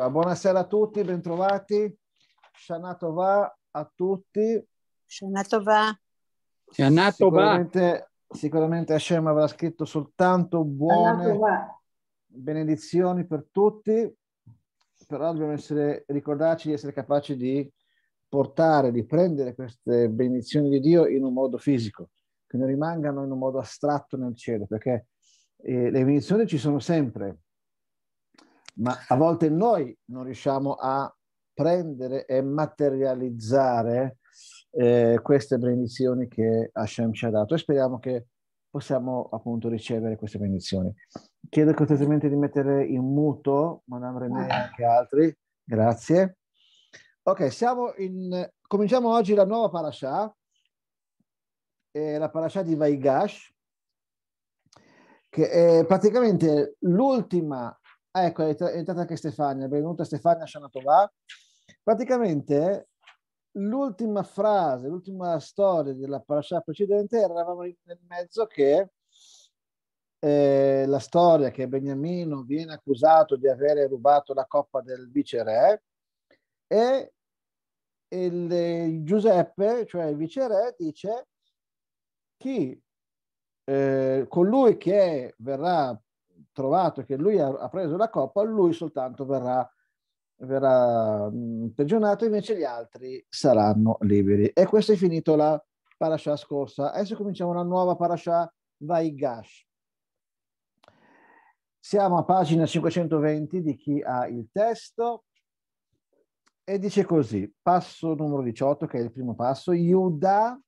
Ah, buonasera a tutti, bentrovati. Shana Tova a tutti. Shana Tova. sicuramente, sicuramente Hashem avrà scritto soltanto buone benedizioni per tutti, però dobbiamo essere, ricordarci di essere capaci di portare, di prendere queste benedizioni di Dio in un modo fisico, che non rimangano in un modo astratto nel cielo, perché eh, le benedizioni ci sono sempre, ma a volte noi non riusciamo a prendere e materializzare eh, queste benedizioni che Hashem ci ha dato e speriamo che possiamo appunto ricevere queste benedizioni. Chiedo cortesemente di mettere in muto Madame René e anche altri, grazie. Ok, siamo in, cominciamo oggi la nuova parasha, eh, la parasha di Vaigash, che è praticamente l'ultima Ah, ecco, è entrata anche Stefania, benvenuta Stefania Shanatova. Praticamente l'ultima frase, l'ultima storia della parasha precedente eravamo nel mezzo che eh, la storia che Beniamino viene accusato di avere rubato la coppa del viceré e il, il Giuseppe, cioè il viceré, dice chi eh, colui che verrà trovato che lui ha, preso la coppa, lui soltanto verrà, verrà imprigionato, mm, invece gli altri saranno liberi. E questo è finito la parasha scorsa. Adesso cominciamo una nuova parasha Vaigash. Siamo a pagina 520 di chi ha il testo e dice così, passo numero 18 che è il primo passo, Yuda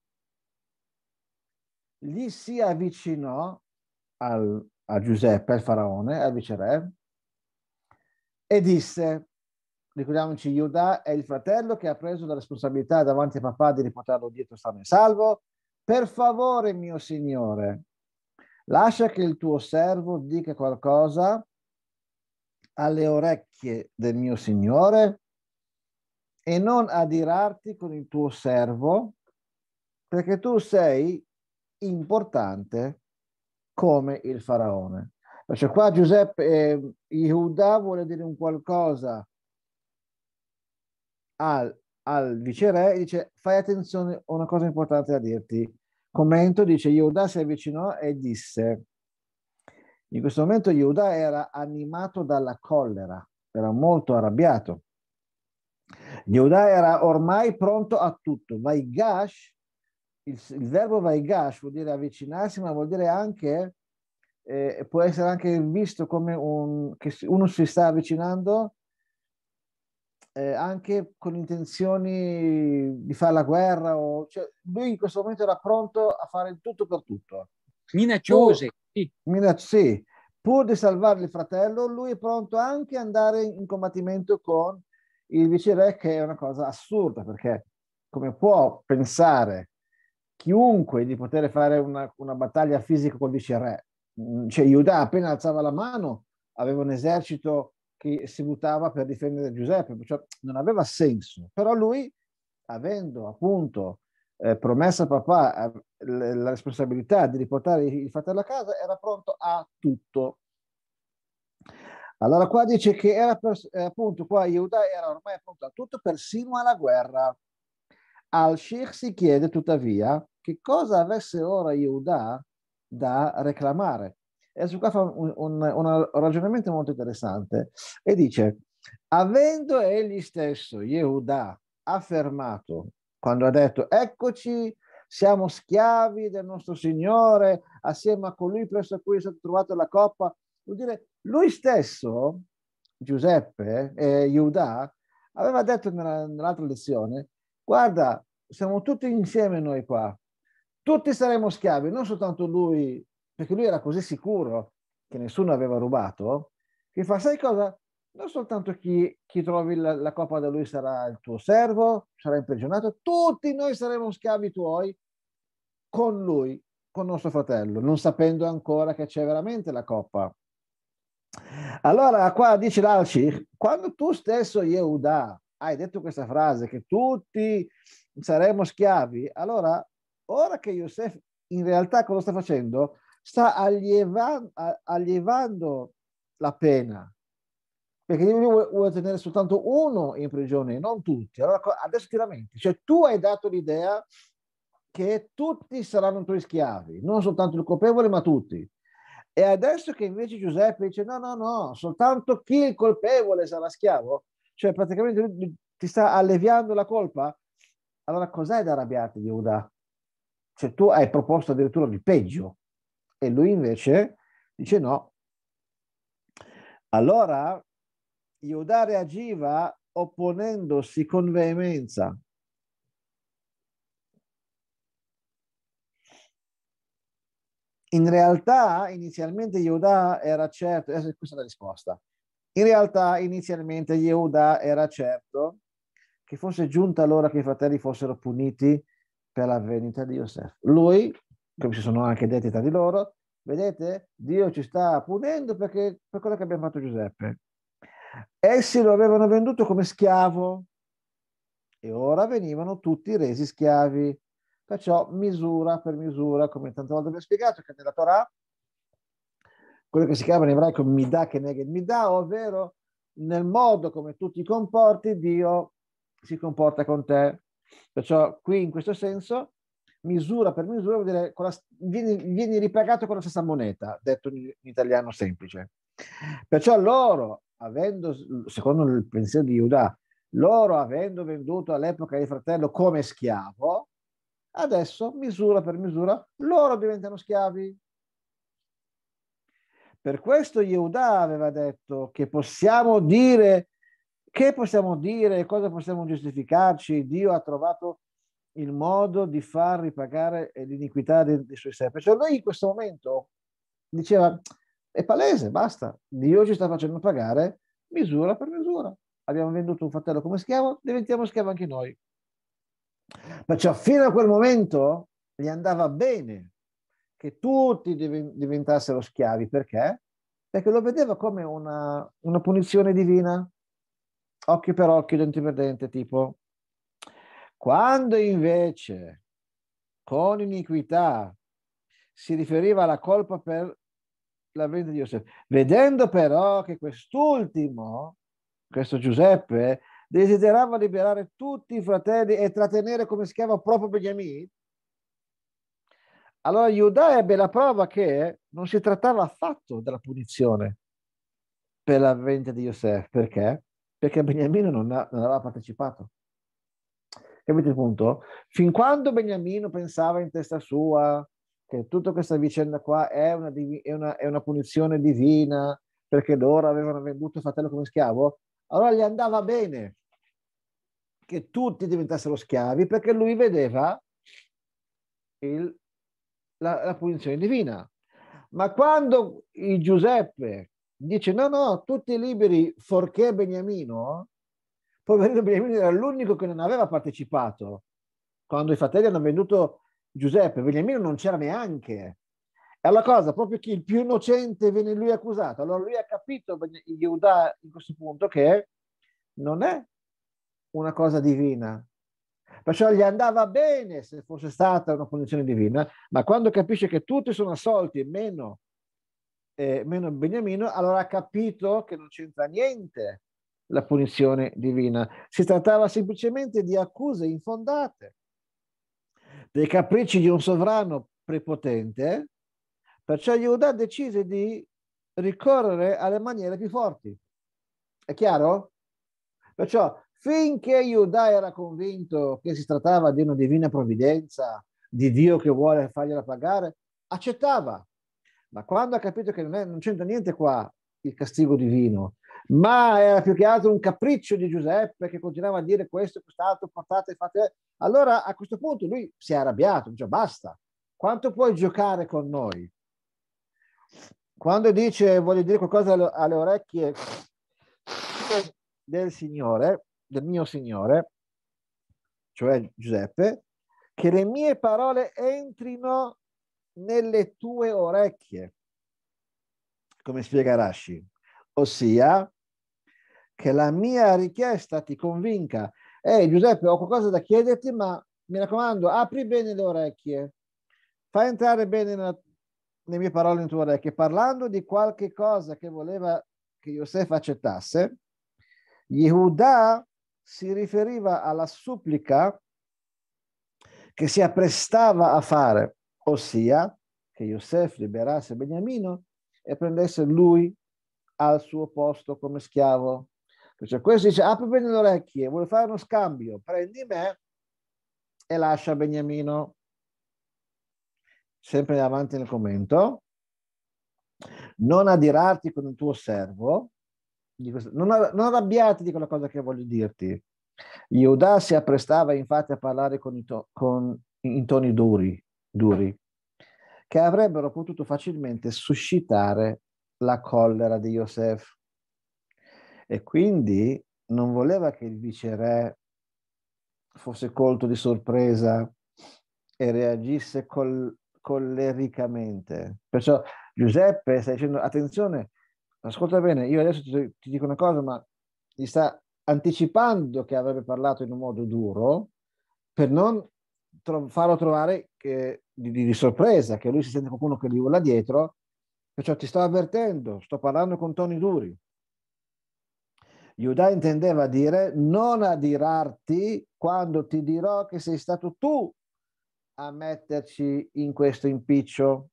gli si avvicinò al a Giuseppe, il faraone, al viceré, e disse, ricordiamoci, Giuda è il fratello che ha preso la responsabilità davanti a papà di riportarlo dietro sano in salvo, per favore mio signore, lascia che il tuo servo dica qualcosa alle orecchie del mio signore e non adirarti con il tuo servo, perché tu sei importante come il faraone. Perciò qua Giuseppe, eh, Yehuda vuole dire un qualcosa al, al viceré e dice fai attenzione, ho una cosa importante da dirti. Commento dice Yehuda si avvicinò e disse, in questo momento Yehuda era animato dalla collera, era molto arrabbiato. Yehuda era ormai pronto a tutto. Gash, il, il verbo vaigash vuol dire avvicinarsi, ma vuol dire anche, eh, può essere anche visto come un, che uno si sta avvicinando eh, anche con intenzioni di fare la guerra. O, cioè, lui in questo momento era pronto a fare il tutto per tutto. Minacciose. Pur, sì. sì. Pur di salvare il fratello, lui è pronto anche ad andare in combattimento con il viceré, che è una cosa assurda, perché come può pensare chiunque di poter fare una, una battaglia fisica col viceré. Mm, cioè Iuda appena alzava la mano aveva un esercito che si buttava per difendere Giuseppe, cioè non aveva senso. Però lui, avendo appunto eh, promessa a papà eh, la responsabilità di riportare il fratello a casa, era pronto a tutto. Allora qua dice che era per, eh, appunto qua Iuda era ormai pronto a tutto, persino alla guerra. Al-Sheikh si chiede tuttavia che cosa avesse ora Yehuda da reclamare. E su qua fa un, un, un ragionamento molto interessante e dice, avendo egli stesso, Yehuda, affermato, quando ha detto, eccoci, siamo schiavi del nostro Signore, assieme a colui presso cui è stata trovata la coppa, vuol dire, lui stesso, Giuseppe, eh, Yehuda, aveva detto nella, nell'altra lezione guarda, siamo tutti insieme noi qua, tutti saremo schiavi, non soltanto lui, perché lui era così sicuro che nessuno aveva rubato, che fa, sai cosa? Non soltanto chi, chi trovi la, la coppa da lui sarà il tuo servo, sarà imprigionato, tutti noi saremo schiavi tuoi con lui, con nostro fratello, non sapendo ancora che c'è veramente la coppa. Allora qua dice l'Alci, quando tu stesso Yehuda, hai detto questa frase che tutti saremo schiavi, allora ora che Yosef in realtà cosa sta facendo? Sta allievan, allievando la pena, perché Dio vuole tenere soltanto uno in prigione, non tutti. Allora adesso ti lamenti, cioè tu hai dato l'idea che tutti saranno tuoi schiavi, non soltanto il colpevole, ma tutti. E adesso che invece Giuseppe dice no, no, no, soltanto chi è il colpevole sarà schiavo, cioè praticamente lui ti sta alleviando la colpa? Allora cos'è da arrabbiarti Yehuda? Cioè tu hai proposto addirittura di peggio e lui invece dice no. Allora Yehuda reagiva opponendosi con veemenza. In realtà inizialmente Yehuda era certo, eh, questa è la risposta, in realtà inizialmente Yehuda era certo che fosse giunta l'ora che i fratelli fossero puniti per la venuta di Yosef. Lui, come si sono anche detti tra di loro, vedete, Dio ci sta punendo perché, per quello che abbiamo fatto Giuseppe. Essi lo avevano venduto come schiavo e ora venivano tutti resi schiavi. Perciò misura per misura, come tante volte vi ho spiegato, che nella Torah quello che si chiama in ebraico mi dà che mi dà, ovvero nel modo come tu ti comporti Dio si comporta con te. Perciò qui in questo senso, misura per misura vuol dire la, vieni, vieni, ripagato con la stessa moneta, detto in, italiano semplice. Perciò loro, avendo, secondo il pensiero di Giuda, loro avendo venduto all'epoca il fratello come schiavo, adesso misura per misura loro diventano schiavi. Per questo Yehuda aveva detto che possiamo dire, che possiamo dire, cosa possiamo giustificarci, Dio ha trovato il modo di far ripagare l'iniquità dei, dei suoi servi. Cioè lui in questo momento diceva, è palese, basta, Dio ci sta facendo pagare misura per misura. Abbiamo venduto un fratello come schiavo, diventiamo schiavo anche noi. Perciò fino a quel momento gli andava bene che tutti diventassero schiavi. Perché? Perché lo vedeva come una, una punizione divina. Occhio per occhio, denti per dente, tipo. Quando invece con iniquità si riferiva alla colpa per la vendita di Giuseppe, vedendo però che quest'ultimo, questo Giuseppe, desiderava liberare tutti i fratelli e trattenere come schiavo proprio Beniamino, allora Giuda ebbe la prova che non si trattava affatto della punizione per la vendita di Yosef. Perché? Perché Beniamino non, ha, non aveva partecipato. Capite il punto? Fin quando Beniamino pensava in testa sua che tutta questa vicenda qua è una, divi- è una, è una punizione divina perché loro avevano venduto il fratello come schiavo, allora gli andava bene che tutti diventassero schiavi perché lui vedeva il la, la punizione divina. Ma quando Giuseppe dice no, no, tutti liberi forché Beniamino, poverino Beniamino era l'unico che non aveva partecipato. Quando i fratelli hanno venduto Giuseppe, Beniamino non c'era neanche. E la cosa proprio che il più innocente viene lui accusato. Allora lui ha capito, Yehuda, in questo punto, che non è una cosa divina, Perciò gli andava bene se fosse stata una punizione divina, ma quando capisce che tutti sono assolti, meno, eh, meno Beniamino, allora ha capito che non c'entra niente la punizione divina. Si trattava semplicemente di accuse infondate, dei capricci di un sovrano prepotente, perciò Giuda decise di ricorrere alle maniere più forti. È chiaro? Perciò Finché Iuda era convinto che si trattava di una divina provvidenza, di Dio che vuole fargliela pagare, accettava. Ma quando ha capito che non, è, non c'entra niente qua il castigo divino, ma era più che altro un capriccio di Giuseppe che continuava a dire questo e quest'altro, portate, fate. Allora a questo punto lui si è arrabbiato, dice basta, quanto puoi giocare con noi? Quando dice voglio dire qualcosa alle orecchie del Signore, del mio Signore, cioè Giuseppe, che le mie parole entrino nelle tue orecchie, come spiega Rashi, ossia che la mia richiesta ti convinca. Ehi Giuseppe, ho qualcosa da chiederti, ma mi raccomando, apri bene le orecchie, fai entrare bene nella, le mie parole nelle tue orecchie, parlando di qualche cosa che voleva che Yosef accettasse, Yehuda si riferiva alla supplica che si apprestava a fare, ossia che Yosef liberasse Beniamino e prendesse lui al suo posto come schiavo. Cioè questo dice, apri bene le orecchie, vuole fare uno scambio, prendi me e lascia Beniamino. Sempre avanti nel commento. Non adirarti con il tuo servo, non, arrabbiati di quella cosa che voglio dirti. Yehuda si apprestava infatti a parlare con, to, con in toni duri, duri, che avrebbero potuto facilmente suscitare la collera di Yosef. E quindi non voleva che il viceré fosse colto di sorpresa e reagisse col, collericamente. Perciò Giuseppe sta dicendo, attenzione, ascolta bene, io adesso ti, ti dico una cosa, ma gli sta anticipando che avrebbe parlato in un modo duro per non tro- farlo trovare che, di, di, sorpresa, che lui si sente qualcuno che gli vola dietro, perciò ti sto avvertendo, sto parlando con toni duri. Giuda intendeva dire non adirarti quando ti dirò che sei stato tu a metterci in questo impiccio,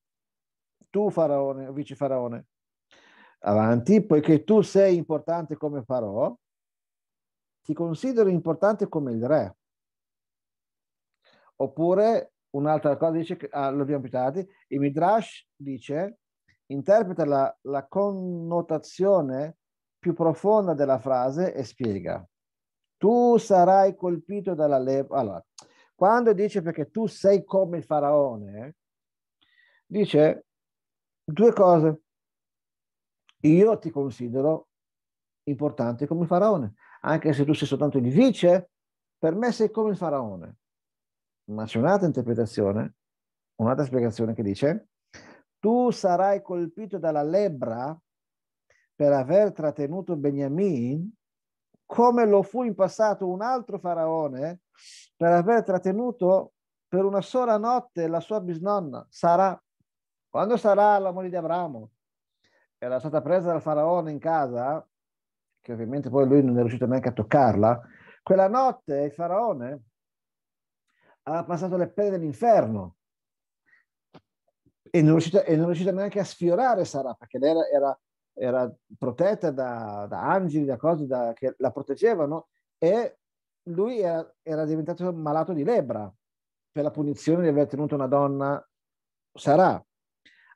tu faraone, vice faraone avanti, poiché tu sei importante come Farò, ti considero importante come il re. Oppure un'altra cosa dice, ah, lo abbiamo più tardi, il Midrash dice, interpreta la, la connotazione più profonda della frase e spiega, tu sarai colpito dalla lepre. Allora, quando dice perché tu sei come il faraone, dice due cose. Io ti considero importante come il faraone, anche se tu sei soltanto il vice, per me sei come il faraone. Ma c'è un'altra interpretazione, un'altra spiegazione che dice, tu sarai colpito dalla lebbra per aver trattenuto Beniamin, come lo fu in passato un altro faraone per aver trattenuto per una sola notte la sua bisnonna, Sarà. Quando sarà la moglie di Abramo? era stata presa dal faraone in casa, che ovviamente poi lui non è riuscito neanche a toccarla, quella notte il faraone aveva passato le pene dell'inferno e non, riuscito, riuscito neanche a sfiorare Sara perché lei era, era, era protetta da, da, angeli, da cose da, che la proteggevano e lui era, era, diventato malato di lebbra per la punizione di aver tenuto una donna Sarà.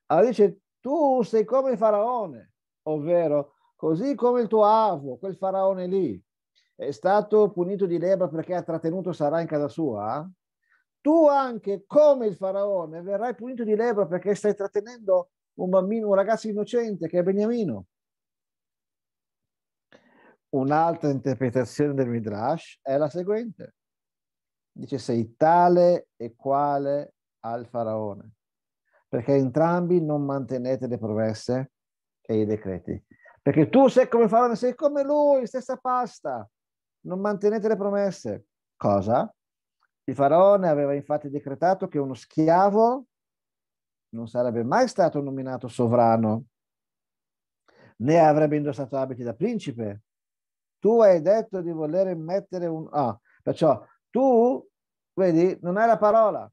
Allora dice, tu sei come il faraone, ovvero così come il tuo avo, quel faraone lì, è stato punito di lebra perché ha trattenuto Sarà in casa sua, eh? tu anche come il faraone verrai punito di lebra perché stai trattenendo un bambino, un ragazzo innocente che è Beniamino. Un'altra interpretazione del Midrash è la seguente. Dice sei tale e quale al faraone perché entrambi non mantenete le promesse e i decreti. Perché tu sei come Faraone, sei come lui, stessa pasta, non mantenete le promesse. Cosa? Il Faraone aveva infatti decretato che uno schiavo non sarebbe mai stato nominato sovrano, né avrebbe indossato abiti da principe. Tu hai detto di voler mettere un... Ah, perciò tu, vedi, non hai la parola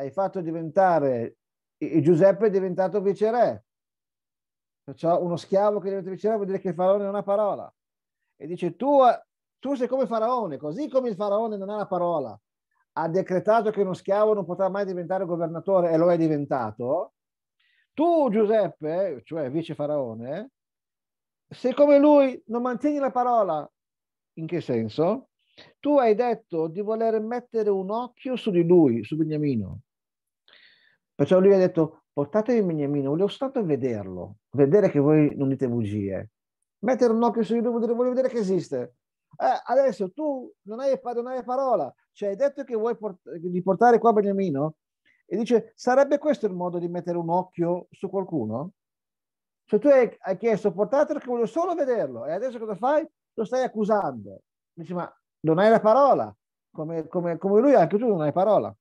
hai fatto diventare, Giuseppe è diventato viceré, perciò uno schiavo che diventa viceré vuol dire che il faraone non ha parola. E dice tu, tu sei come faraone, così come il faraone non ha la parola, ha decretato che uno schiavo non potrà mai diventare governatore e lo è diventato, tu Giuseppe, cioè vice faraone, se come lui non mantieni la parola, in che senso? Tu hai detto di voler mettere un occhio su di lui, su Beniamino, Perciò lui ha detto, portatevi Beniamino, volevo stato vederlo, vedere che voi non dite bugie. Mettere un occhio su di lui vuol dire, voglio vedere che esiste. Eh, adesso tu non hai, non hai, parola, cioè hai detto che vuoi port- di portare qua Beniamino? E dice, sarebbe questo il modo di mettere un occhio su qualcuno? Cioè tu hai, hai chiesto, portatelo che voglio solo vederlo, e adesso cosa fai? Lo stai accusando. Dice, ma non hai la parola, come, come, come lui anche tu non hai parola.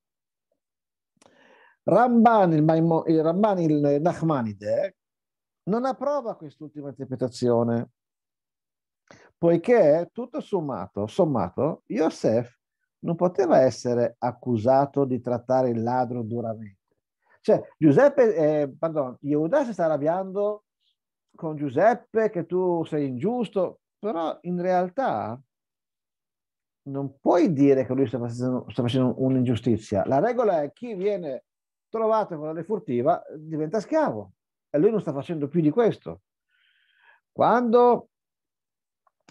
Ramban, il, Maimo, il, Ramban, il Nachmanide, non approva quest'ultima interpretazione, poiché tutto sommato, sommato, Yosef non poteva essere accusato di trattare il ladro duramente. Cioè, Giuseppe, eh, pardon, Yehuda si sta arrabbiando con Giuseppe che tu sei ingiusto, però in realtà non puoi dire che lui sta facendo, sta facendo un'ingiustizia. La regola è chi viene trovato con la defurtiva, diventa schiavo. E lui non sta facendo più di questo. Quando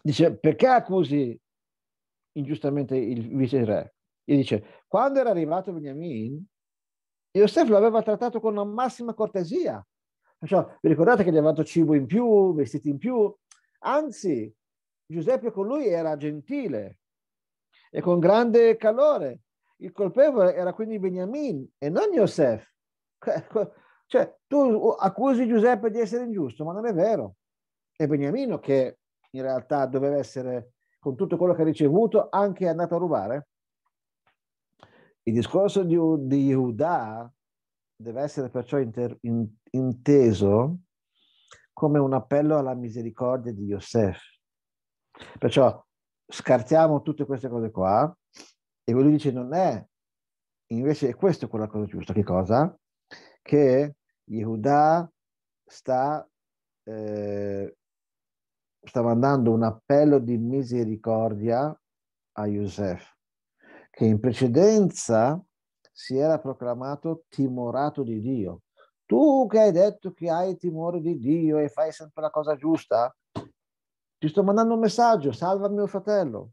dice, perché accusi ingiustamente il vice re? E dice, quando era arrivato Beniamin, Yosef lo aveva trattato con la massima cortesia. Cioè, vi ricordate che gli aveva dato cibo in più, vestiti in più? Anzi, Giuseppe con lui era gentile e con grande calore il colpevole era quindi Beniamin e non Yosef. Cioè, cioè tu accusi Giuseppe di essere ingiusto, ma non è vero. È Beniamino che in realtà doveva essere, con tutto quello che ha ricevuto, anche andato a rubare. Il discorso di, di Yehuda deve essere perciò inter, in, inteso come un appello alla misericordia di Yosef. Perciò scartiamo tutte queste cose qua e lui dice non è, invece è questa quella cosa giusta. Che cosa? Che Yehuda sta, eh, sta mandando un appello di misericordia a Yosef, che in precedenza si era proclamato timorato di Dio. Tu che hai detto che hai timore di Dio e fai sempre la cosa giusta, ti sto mandando un messaggio, salva mio fratello.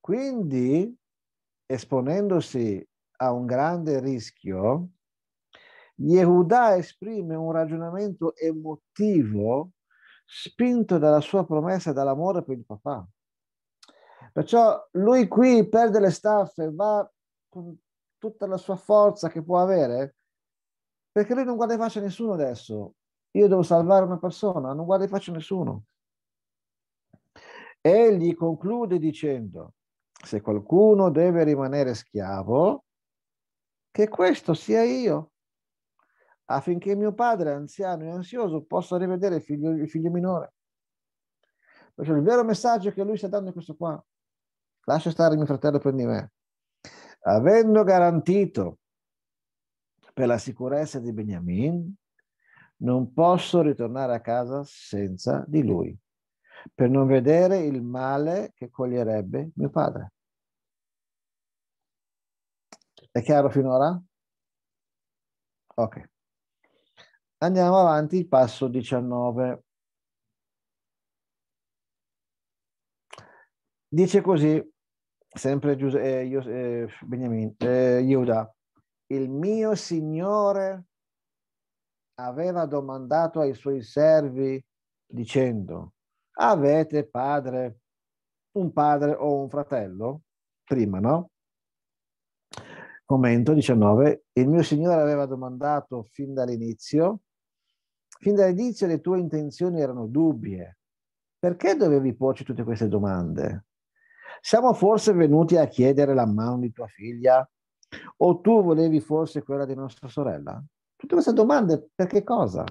Quindi esponendosi a un grande rischio, Yehuda esprime un ragionamento emotivo spinto dalla sua promessa e dall'amore per il papà. Perciò lui qui perde le staffe, va con tutta la sua forza che può avere, perché lui non guarda in faccia a nessuno adesso. Io devo salvare una persona, non guarda in faccia a nessuno. Egli conclude dicendo, se qualcuno deve rimanere schiavo, che questo sia io, affinché mio padre, anziano e ansioso, possa rivedere il figlio, il figlio minore. Perciò il vero messaggio che lui sta dando è questo qua. Lascia stare mio fratello prendi me. Avendo garantito per la sicurezza di Beniamin, non posso ritornare a casa senza di lui per non vedere il male che coglierebbe mio padre. È chiaro finora? Ok. Andiamo avanti, passo 19. Dice così, sempre Giuseppe, eh, Ius- eh, Beniamino, eh, Iuda, il mio Signore aveva domandato ai suoi servi dicendo, avete padre, un padre o un fratello? Prima, no? Commento 19. Il mio Signore aveva domandato fin dall'inizio, fin dall'inizio le tue intenzioni erano dubbie. Perché dovevi porci tutte queste domande? Siamo forse venuti a chiedere la mano di tua figlia? O tu volevi forse quella di nostra sorella? Tutte queste domande perché cosa?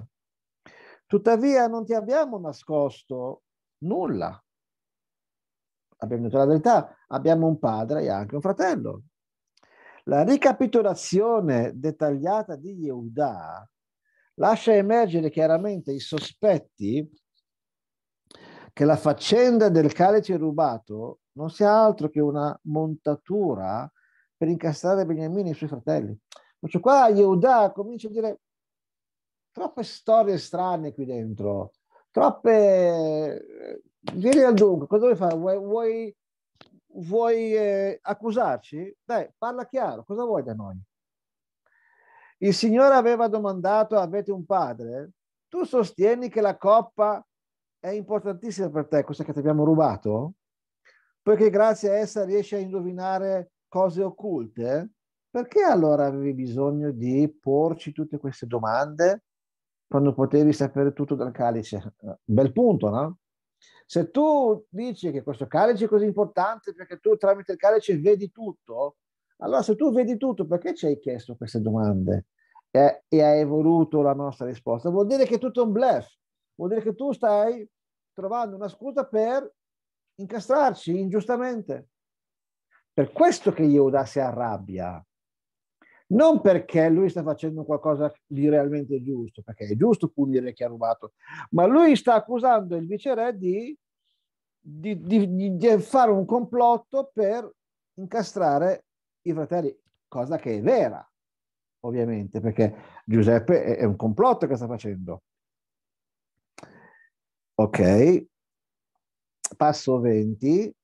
Tuttavia non ti abbiamo nascosto nulla. Abbiamo detto la verità, abbiamo un padre e anche un fratello. La ricapitolazione dettagliata di Yehuda lascia emergere chiaramente i sospetti che la faccenda del calice rubato non sia altro che una montatura per incastrare Beniamino e i suoi fratelli. Perciò qua Yehuda comincia a dire troppe storie strane qui dentro troppe... Eh, vieni al dunque, cosa vuoi fare? Vuoi, vuoi, vuoi eh, accusarci? Dai, parla chiaro, cosa vuoi da noi? Il Signore aveva domandato, avete un padre? Tu sostieni che la coppa è importantissima per te, questa che ti abbiamo rubato? Poiché grazie a essa riesci a indovinare cose occulte? Perché allora avevi bisogno di porci tutte queste domande? quando potevi sapere tutto dal calice. Bel punto, no? Se tu dici che questo calice è così importante perché tu tramite il calice vedi tutto, allora se tu vedi tutto, perché ci hai chiesto queste domande e, e hai voluto la nostra risposta? Vuol dire che tutto è un bluff, vuol dire che tu stai trovando una scusa per incastrarci ingiustamente. Per questo che Yehuda si arrabbia, non perché lui sta facendo qualcosa di realmente giusto, perché è giusto punire chi ha rubato, ma lui sta accusando il viceré di, di, di, di fare un complotto per incastrare i fratelli, cosa che è vera, ovviamente, perché Giuseppe è, è un complotto che sta facendo. Ok, passo 20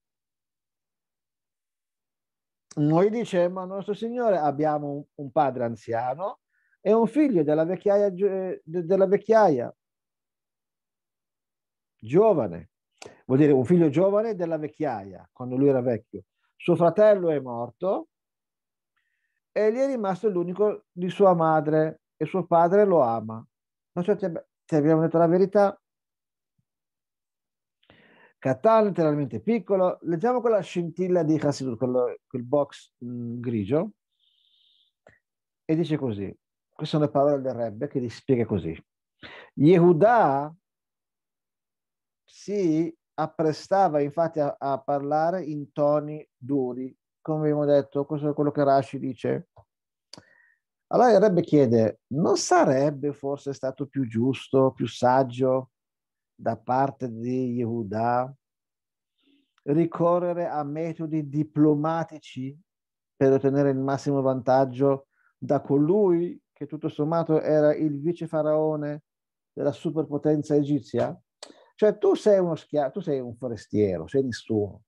noi dicemmo al nostro Signore abbiamo un padre anziano e un figlio della vecchiaia, eh, della vecchiaia giovane, vuol dire un figlio giovane della vecchiaia, quando lui era vecchio. Suo fratello è morto e gli è rimasto l'unico di sua madre e suo padre lo ama. Noi cioè, ti abbiamo detto la verità, Catan letteralmente piccolo. Leggiamo quella scintilla di Hasidut, quel, quel box mh, mm, grigio, e dice così. Queste sono le parole del Rebbe che spiega così. Yehuda si apprestava infatti a, a parlare in toni duri, come abbiamo detto, questo è quello che Rashi dice. Allora il Rebbe chiede, non sarebbe forse stato più giusto, più saggio da parte di Yehuda ricorrere a metodi diplomatici per ottenere il massimo vantaggio da colui che tutto sommato era il vice faraone della superpotenza egizia? Cioè tu sei uno schiavo, tu sei un forestiero, sei nessuno.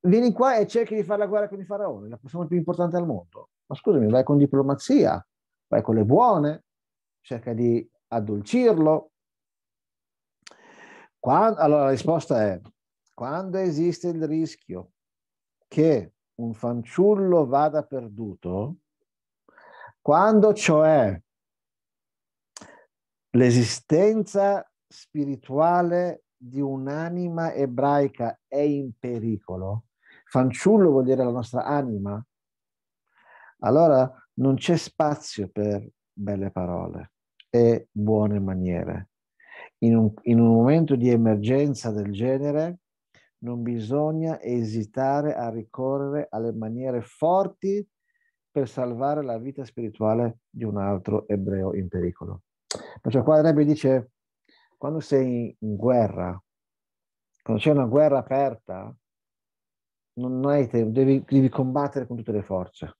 Vieni qua e cerchi di fare la guerra con i faraoni, la persona più importante al mondo. Ma scusami, vai con diplomazia, vai con le buone, cerca di addolcirlo, quando, allora la risposta è, quando esiste il rischio che un fanciullo vada perduto, quando cioè l'esistenza spirituale di un'anima ebraica è in pericolo, fanciullo vuol dire la nostra anima, allora non c'è spazio per belle parole e buone maniere in un, in un momento di emergenza del genere non bisogna esitare a ricorrere alle maniere forti per salvare la vita spirituale di un altro ebreo in pericolo. Perciò qua Rebbe dice, quando sei in guerra, quando c'è una guerra aperta, non hai tempo, devi, devi combattere con tutte le forze.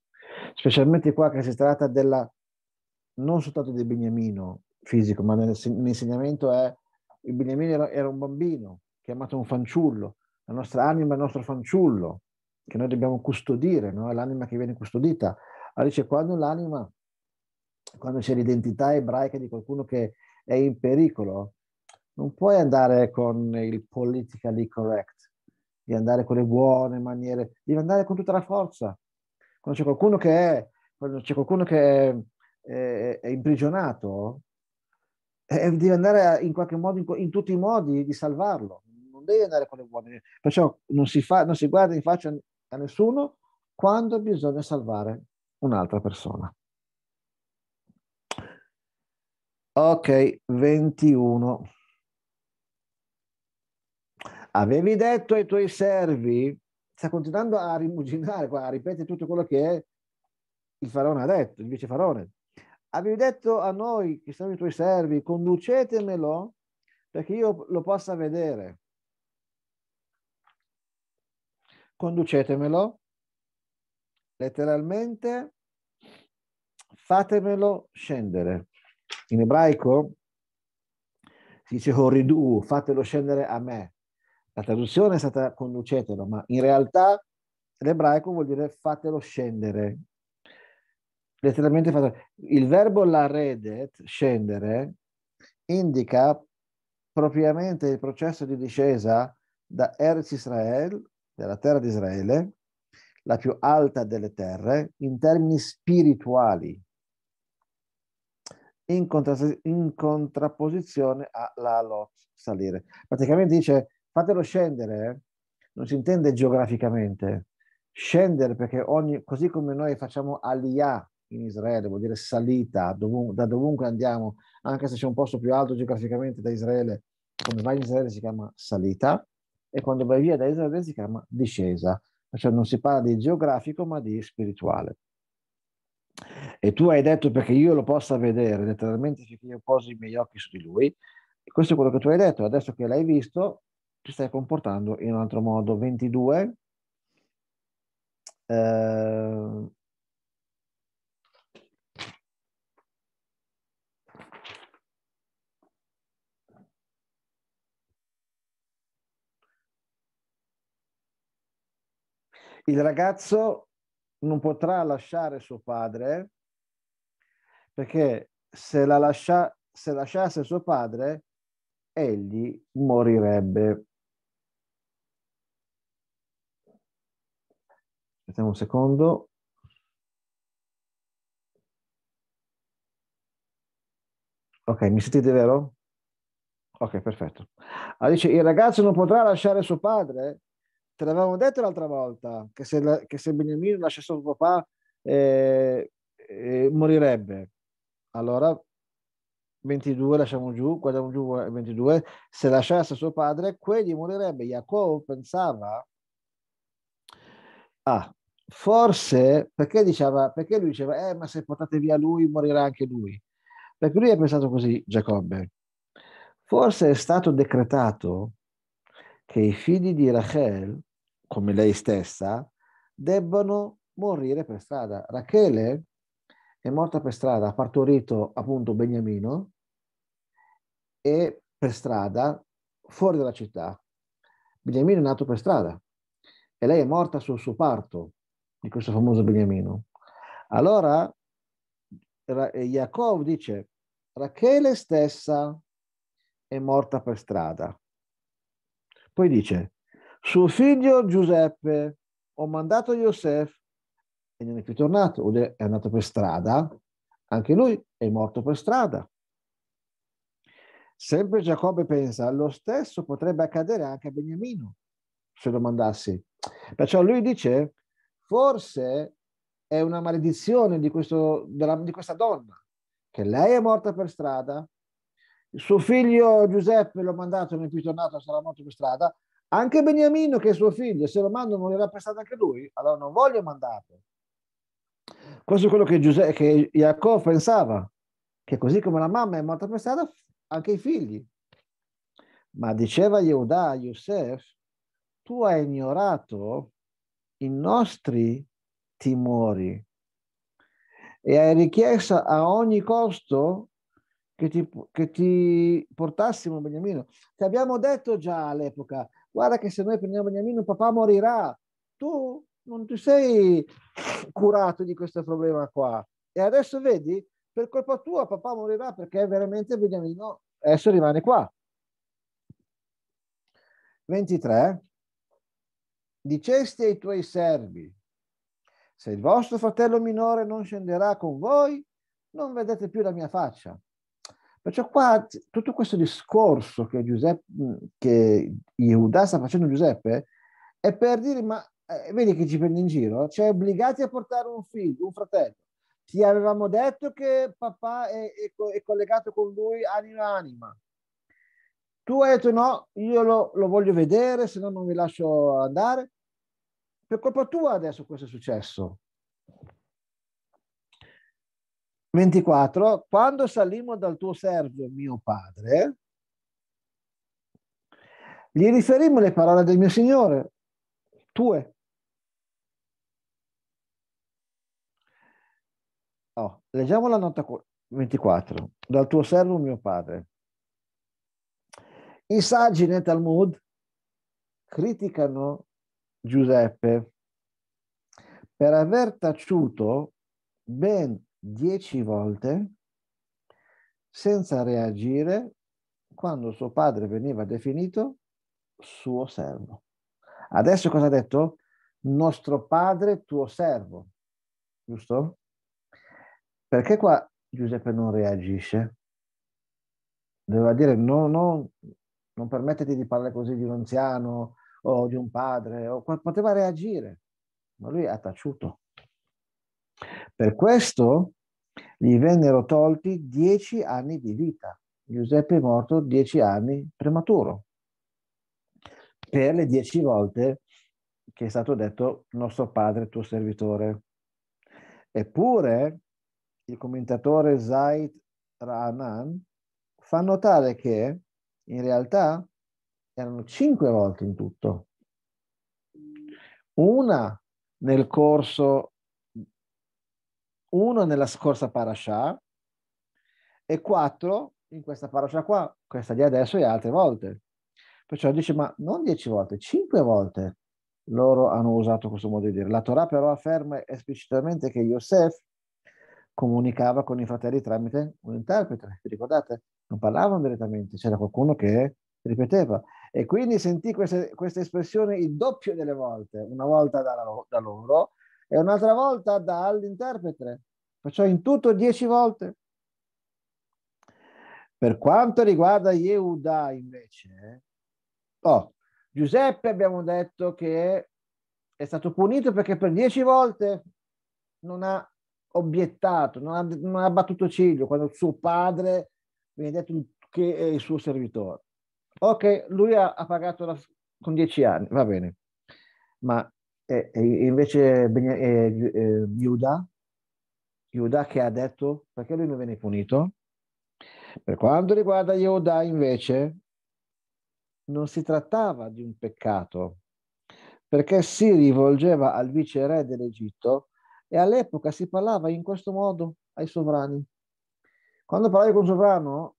Specialmente qua che si tratta della, non soltanto di Beniamino, fisico, ma nell'insegnamento è il Beniamino era, era un bambino, chiamato un fanciullo, la nostra anima è il nostro fanciullo, che noi dobbiamo custodire, no? è l'anima che viene custodita. Allora dice, quando l'anima, quando c'è l'identità ebraica di qualcuno che è in pericolo, non puoi andare con il politically correct, di andare con le buone maniere, devi andare con tutta la forza. Quando c'è qualcuno che è, quando c'è qualcuno che è, è, è imprigionato, eh, eh, devi andare in qualche modo, in, in, tutti i modi, di salvarlo. Non devi andare con le uomini. Perciò non si, fa, non si guarda in faccia a nessuno quando bisogna salvare un'altra persona. Ok, 21. Avevi detto ai tuoi servi, sta continuando a rimuginare, a ripetere tutto quello che il faraone ha detto, il vice faraone avevi detto a noi che siamo i tuoi servi, conducetemelo perché io lo possa vedere. Conducetemelo, letteralmente, fatemelo scendere. In ebraico si dice horidu, fatelo scendere a me. La traduzione è stata conducetelo, ma in realtà l'ebraico vuol dire fatelo scendere, letteralmente fatto. Il verbo la redet, scendere, indica propriamente il processo di discesa da Erz Israel, della terra di Israele, la più alta delle terre, in termini spirituali, in, contra- in contrapposizione alla lot, salire. Praticamente dice fatelo scendere, eh? non si intende geograficamente, scendere perché ogni, così come noi facciamo aliyah in Israele, vuol dire salita dovun- da dovunque andiamo, anche se c'è un posto più alto geograficamente da Israele, quando vai in Israele si chiama salita e quando vai via da Israele si chiama discesa, cioè non si parla di geografico ma di spirituale. E tu hai detto perché io lo possa vedere, letteralmente perché io poso i miei occhi su di lui, e questo è quello che tu hai detto, adesso che l'hai visto ti stai comportando in un altro modo. 22. Eh, il ragazzo non potrà lasciare suo padre perché se, la lascia, se lasciasse suo padre, egli morirebbe. Aspettiamo un secondo. Ok, mi sentite vero? Ok, perfetto. Allora ah, dice, il ragazzo non potrà lasciare suo padre Te l'avevamo detto l'altra volta che se, che se Beniamino lasciasse suo papà eh, eh, morirebbe. Allora 22 lasciamo giù, guardiamo giù 22, eh, se lasciasse suo padre, quegli morirebbe. Jacopo pensava, ah, forse perché, diceva, perché lui diceva, eh, ma se portate via lui morirà anche lui. Perché lui ha pensato così, Giacobbe. Forse è stato decretato che i figli di Rachel come lei stessa, debbano morire per strada. Rachele è morta per strada, ha partorito appunto Beniamino e per strada, fuori dalla città. Beniamino è nato per strada e lei è morta sul suo parto di questo famoso Beniamino. Allora Jacob dice, Rachele stessa è morta per strada. Poi dice, suo figlio Giuseppe, ho mandato Yosef e non è più tornato, è andato per strada, anche lui è morto per strada. Sempre Giacobbe pensa, lo stesso potrebbe accadere anche a Beniamino, se lo mandassi. Perciò lui dice, forse è una maledizione di, questo, di questa donna, che lei è morta per strada, il suo figlio Giuseppe l'ho mandato, non è più tornato, sarà morto per strada, anche Beniamino, che è suo figlio, se lo mando morirà per prestato anche lui, allora non voglio mandarlo. Questo è quello che, Giuseppe, che Jacob pensava, che così come la mamma è morta per strada, anche i figli. Ma diceva Yehuda a Yosef, tu hai ignorato i nostri timori e hai richiesto a ogni costo che ti, che ti portassimo Beniamino. Ti abbiamo detto già all'epoca, guarda che se noi prendiamo Beniamino papà morirà, tu non ti sei curato di questo problema qua. E adesso vedi, per colpa tua papà morirà perché veramente Beniamino adesso rimane qua. 23. Dicesti ai tuoi servi, se il vostro fratello minore non scenderà con voi, non vedete più la mia faccia. Perciò qua tutto questo discorso che, Giuseppe, che Yehuda sta facendo Giuseppe è per dire, ma eh, vedi che ci prendi in giro? Cioè, obbligati a portare un figlio, un fratello. Ti avevamo detto che papà è, è, è collegato con lui anima anima. Tu hai detto no, io lo, lo voglio vedere, se no non mi lascio andare. Per colpa tua adesso questo è successo. 24. Quando salimmo dal tuo servo, mio padre, gli riferimmo le parole del mio Signore, tue. Oh, leggiamo la nota 24. Dal tuo servo, mio padre. I saggi nel Talmud criticano Giuseppe per aver taciuto ben dieci volte senza reagire quando suo padre veniva definito suo servo. Adesso cosa ha detto? Nostro padre, tuo servo, giusto? Perché qua Giuseppe non reagisce? Doveva dire no, no, non permetterti di parlare così di un anziano o di un padre, o poteva reagire, ma lui ha taciuto. Per questo gli vennero tolti dieci anni di vita. Giuseppe è morto dieci anni prematuro, per le dieci volte che è stato detto nostro padre, tuo servitore. Eppure il commentatore Zaid Rahman fa notare che in realtà erano cinque volte in tutto. Una nel corso uno nella scorsa parasha e quattro in questa parasha qua, questa di adesso e altre volte. Perciò dice, ma non dieci volte, cinque volte loro hanno usato questo modo di dire. La Torah però afferma esplicitamente che Yosef comunicava con i fratelli tramite un interprete, vi ricordate? Non parlavano direttamente, c'era qualcuno che ripeteva. E quindi sentì queste, queste espressioni il doppio delle volte, una volta da, da loro e un'altra volta dall'interprete, perciò in tutto dieci volte. Per quanto riguarda Yehuda invece, oh, Giuseppe abbiamo detto che è stato punito perché per dieci volte non ha obiettato, non ha, non ha battuto ciglio quando suo padre viene detto che è il suo servitore. Ok, lui ha, ha pagato la, con dieci anni, va bene, ma e, e invece Bene, eh, eh, Yuda, Yuda che ha detto perché lui non viene punito? Per quanto riguarda Yehuda invece non si trattava di un peccato perché si rivolgeva al viceré dell'Egitto e all'epoca si parlava in questo modo ai sovrani. Quando parlavi con un sovrano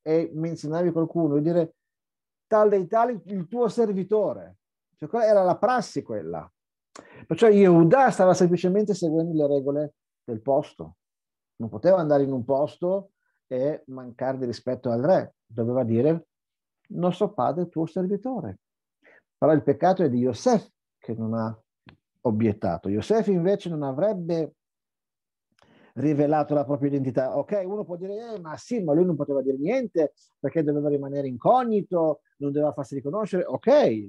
e menzionavi qualcuno, dire tal dei tali il tuo servitore, cioè era la prassi quella. Perciò Yehuda stava semplicemente seguendo le regole del posto. Non poteva andare in un posto e mancare di rispetto al re. Doveva dire, nostro padre, tuo servitore. Però il peccato è di Yosef che non ha obiettato. Yosef invece non avrebbe rivelato la propria identità. Ok, uno può dire, eh, ma sì, ma lui non poteva dire niente perché doveva rimanere incognito, non doveva farsi riconoscere. Ok,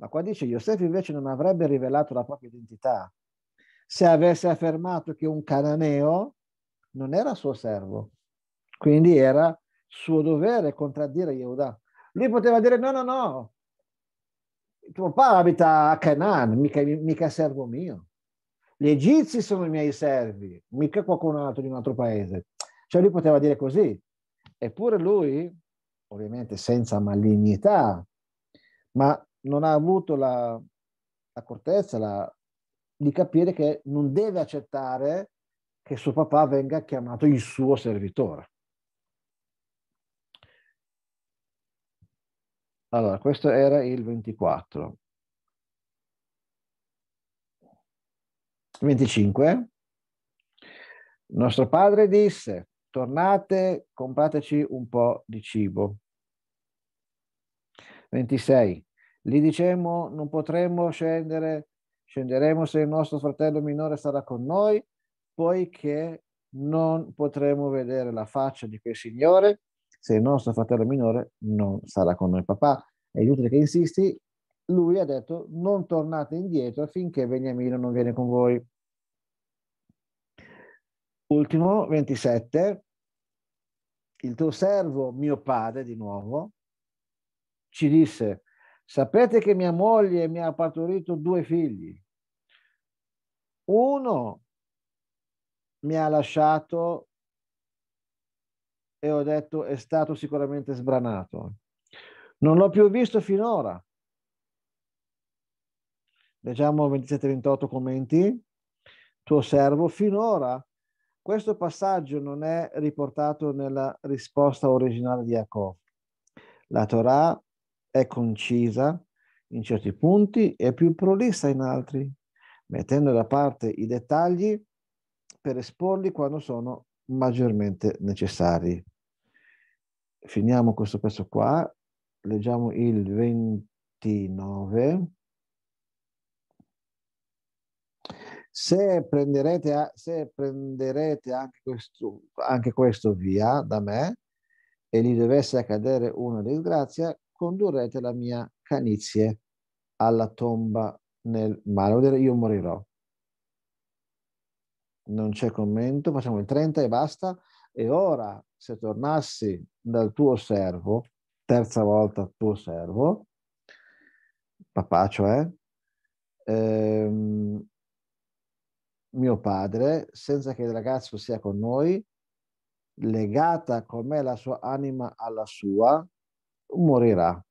ma qua dice Yosef invece non avrebbe rivelato la propria identità se avesse affermato che un cananeo non era suo servo. Quindi era suo dovere contraddire Yehuda. Lui poteva dire no, no, no, tuo papà abita a Canaan, mica, mica servo mio. Gli egizi sono i miei servi, mica qualcun altro di un altro paese. Cioè lui poteva dire così. Eppure lui, ovviamente senza malignità, ma non ha avuto la, cortezza la, di capire che non deve accettare che suo papà venga chiamato il suo servitore. Allora, questo era il 24. 25. Nostro padre disse, tornate, comprateci un po' di cibo. 26. Gli dicemmo non potremmo scendere, scenderemo se il nostro fratello minore sarà con noi, poiché non potremo vedere la faccia di quel Signore se il nostro fratello minore non sarà con noi. Papà, è inutile che insisti, lui ha detto non tornate indietro finché Beniamino non viene con voi. Ultimo, 27, il tuo servo, mio padre, di nuovo, ci disse, Sapete che mia moglie mi ha partorito due figli. Uno mi ha lasciato e ho detto è stato sicuramente sbranato. Non l'ho più visto finora. Leggiamo 27-28 commenti. Tuo servo finora. Questo passaggio non è riportato nella risposta originale di Jacob. La Torah è concisa in certi punti e più prolissa in altri, mettendo da parte i dettagli per esporli quando sono maggiormente necessari. Finiamo questo pezzo qua, leggiamo il 29. Se prenderete, se prenderete anche, questo, anche questo via da me e gli dovesse accadere una disgrazia, condurrete la mia canizie alla tomba nel mare. Vuol dire io morirò. Non c'è commento, facciamo il 30 e basta. E ora, se tornassi dal tuo servo, terza volta tuo servo, papà cioè, eh, ehm, mio padre, senza che il ragazzo sia con noi, legata con me la sua anima alla sua, morirà.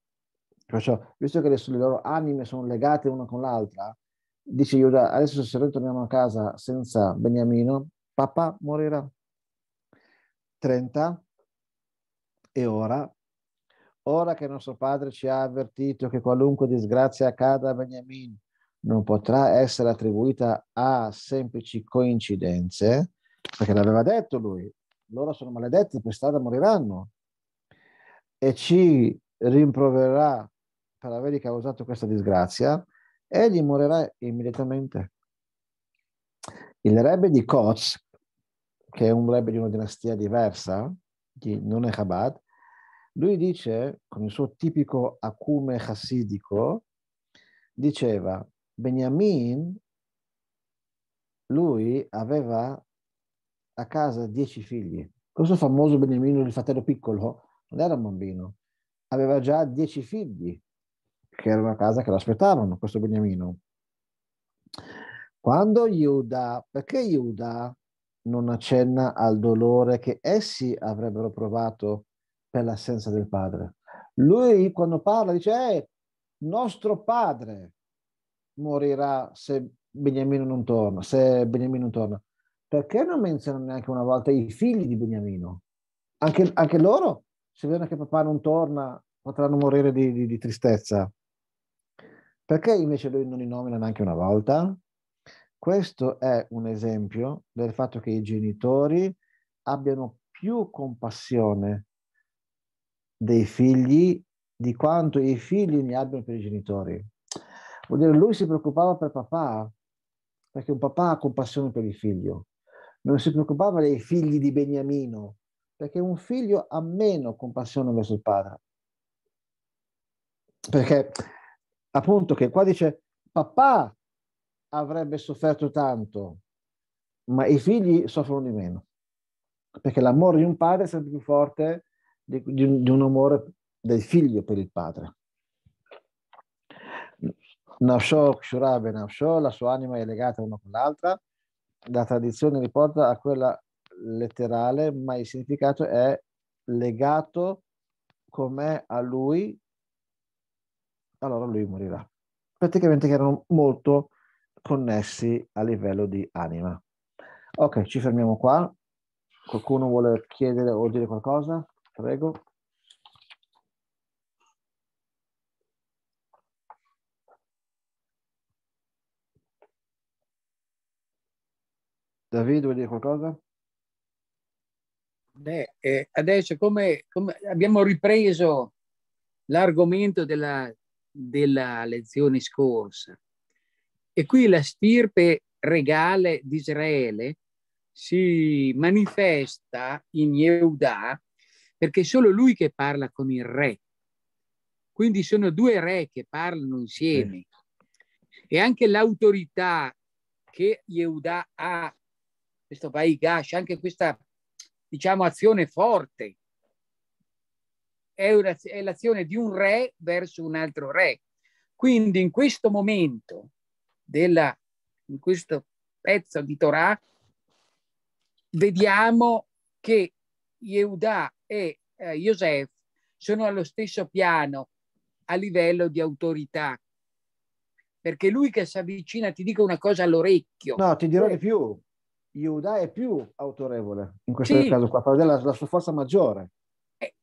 Perciò, visto che le, le loro anime sono legate una con l'altra, dice Giuda, adesso se noi torniamo a casa senza Beniamino, papà morirà. 30. E ora, ora che nostro padre ci ha avvertito che qualunque disgrazia accada a Beniamino non potrà essere attribuita a semplici coincidenze, perché l'aveva detto lui, loro sono maledetti, per strada moriranno e ci rimproverà per aver causato questa disgrazia, egli morirà immediatamente. Il rebbe di Koz, che è un rebbe di una dinastia diversa, di non è Chabad, lui dice, con il suo tipico acume chassidico, diceva, Beniamin, lui aveva a casa dieci figli. Questo famoso Beniamino, il fratello piccolo, non era un bambino, aveva già dieci figli che erano a casa che lo aspettavano, questo Beniamino. Quando Iuda, perché Iuda non accenna al dolore che essi avrebbero provato per l'assenza del padre? Lui quando parla dice, eh, nostro padre morirà se Beniamino non torna, se Beniamino non torna. Perché non menzionano neanche una volta i figli di Beniamino? Anche, anche loro se vedono che papà non torna, potranno morire di, di, di tristezza. Perché invece lui non li nomina neanche una volta? Questo è un esempio del fatto che i genitori abbiano più compassione dei figli di quanto i figli ne abbiano per i genitori. Vuol dire, lui si preoccupava per papà, perché un papà ha compassione per il figlio. Non si preoccupava dei figli di Beniamino, perché un figlio ha meno compassione verso il padre. Perché appunto che qua dice papà avrebbe sofferto tanto, ma i figli soffrono di meno, perché l'amore di un padre è sempre più forte di, di, un, di un amore del figlio per il padre. Nafsho Kshurabe Nafsho, la sua anima è legata una con l'altra, la tradizione riporta a quella letterale, ma il significato è legato com'è a lui, allora lui morirà. Praticamente che erano molto connessi a livello di anima. Ok, ci fermiamo qua. Qualcuno vuole chiedere o dire qualcosa? Prego. Davide vuoi dire qualcosa? Beh, eh, adesso come, come, abbiamo ripreso l'argomento della, della lezione scorsa e qui la stirpe regale di Israele si manifesta in Yehuda perché è solo lui che parla con il re. Quindi sono due re che parlano insieme e anche l'autorità che Yehuda ha, questo Vaigash, anche questa diciamo, azione forte. È, una, è l'azione di un re verso un altro re. Quindi in questo momento, della, in questo pezzo di Torah, vediamo che Yehuda e eh, sono allo stesso piano a livello di autorità. Perché lui che si avvicina ti dica una cosa all'orecchio. No, ti dirò di più. Yehuda è più autorevole in questo sì. caso qua, fa la, la sua forza maggiore. Eh,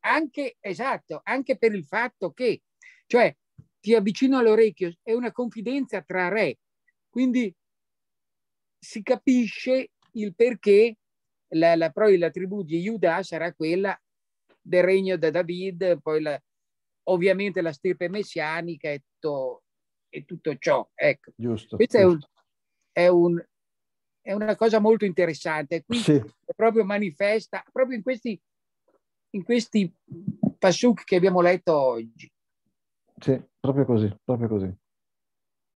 anche, esatto, anche per il fatto che, cioè, ti avvicino all'orecchio, è una confidenza tra re, quindi si capisce il perché la, la, poi la tribù di Yehuda sarà quella del regno da David, poi la, ovviamente la stirpe messianica e, to, e tutto ciò. Ecco. Giusto. Questo giusto. È, un, è un è una cosa molto interessante. Qui sì. proprio manifesta, proprio in questi, in questi che abbiamo letto oggi. Sì, proprio così, proprio così.